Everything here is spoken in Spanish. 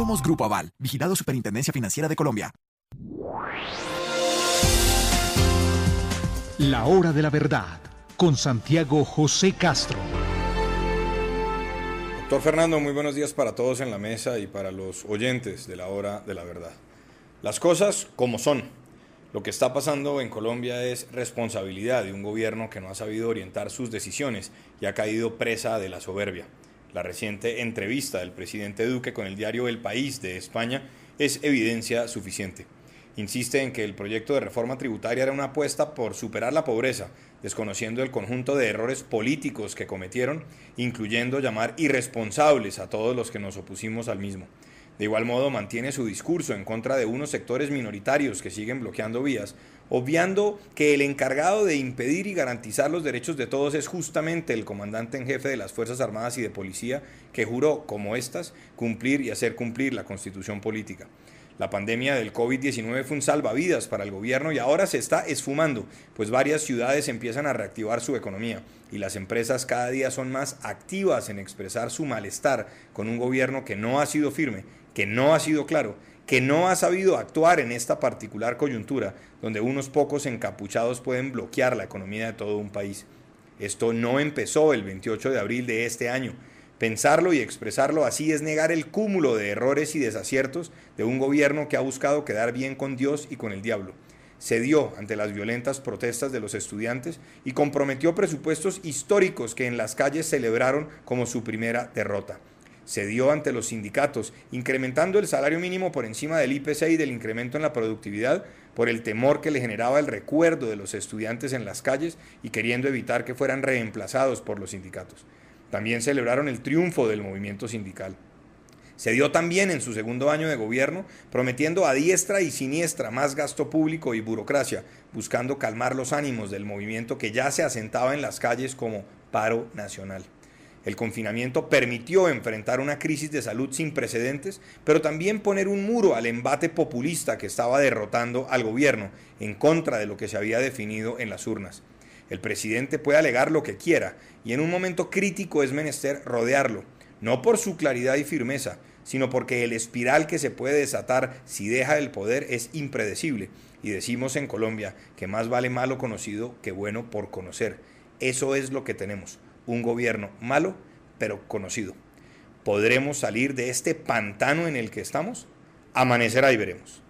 Somos Grupo Aval, vigilado Superintendencia Financiera de Colombia. La hora de la verdad, con Santiago José Castro. Doctor Fernando, muy buenos días para todos en la mesa y para los oyentes de la hora de la verdad. Las cosas como son. Lo que está pasando en Colombia es responsabilidad de un gobierno que no ha sabido orientar sus decisiones y ha caído presa de la soberbia. La reciente entrevista del presidente Duque con el diario El País de España es evidencia suficiente. Insiste en que el proyecto de reforma tributaria era una apuesta por superar la pobreza, desconociendo el conjunto de errores políticos que cometieron, incluyendo llamar irresponsables a todos los que nos opusimos al mismo. De igual modo, mantiene su discurso en contra de unos sectores minoritarios que siguen bloqueando vías, obviando que el encargado de impedir y garantizar los derechos de todos es justamente el comandante en jefe de las Fuerzas Armadas y de Policía, que juró, como estas, cumplir y hacer cumplir la constitución política. La pandemia del COVID-19 fue un salvavidas para el gobierno y ahora se está esfumando, pues varias ciudades empiezan a reactivar su economía y las empresas cada día son más activas en expresar su malestar con un gobierno que no ha sido firme, que no ha sido claro, que no ha sabido actuar en esta particular coyuntura, donde unos pocos encapuchados pueden bloquear la economía de todo un país. Esto no empezó el 28 de abril de este año, Pensarlo y expresarlo así es negar el cúmulo de errores y desaciertos de un gobierno que ha buscado quedar bien con Dios y con el diablo. Cedió ante las violentas protestas de los estudiantes y comprometió presupuestos históricos que en las calles celebraron como su primera derrota. Cedió ante los sindicatos, incrementando el salario mínimo por encima del IPC y del incremento en la productividad por el temor que le generaba el recuerdo de los estudiantes en las calles y queriendo evitar que fueran reemplazados por los sindicatos. También celebraron el triunfo del movimiento sindical. Se dio también en su segundo año de gobierno, prometiendo a diestra y siniestra más gasto público y burocracia, buscando calmar los ánimos del movimiento que ya se asentaba en las calles como paro nacional. El confinamiento permitió enfrentar una crisis de salud sin precedentes, pero también poner un muro al embate populista que estaba derrotando al gobierno en contra de lo que se había definido en las urnas. El presidente puede alegar lo que quiera y en un momento crítico es menester rodearlo, no por su claridad y firmeza, sino porque el espiral que se puede desatar si deja el poder es impredecible. Y decimos en Colombia que más vale malo conocido que bueno por conocer. Eso es lo que tenemos, un gobierno malo pero conocido. ¿Podremos salir de este pantano en el que estamos? Amanecerá y veremos.